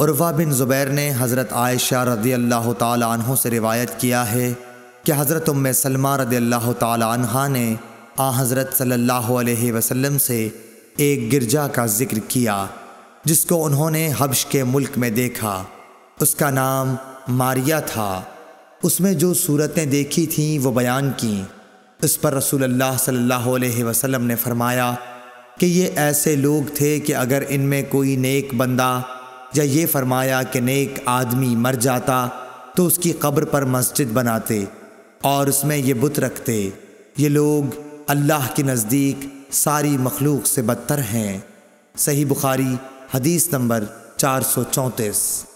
उर्वा बिन ज़ुबैर ने हज़रत आयशा रदी अल्लाह तहों से रिवायत किया है कि हज़रत उम सलमा रदी अल्लाह तहा ने आ हज़रत सल्ला अलैहि से एक गिरजा का ज़िक्र किया जिसको उन्होंने हबश के मुल्क में देखा उसका नाम मारिया था उसमें जो सूरतें देखी थीं वो बयान की इस पर रसूल अल्लाह सल्लल्लाहु ने फरमाया कि ये ऐसे लोग थे कि अगर इनमें कोई नेक बंदा या ये फरमाया कि नेक आदमी मर जाता तो उसकी कब्र पर मस्जिद बनाते और उसमें ये बुत रखते ये लोग अल्लाह के नज़दीक सारी मखलूक से बदतर हैं सही बुखारी हदीस नंबर चार सौ चौंतीस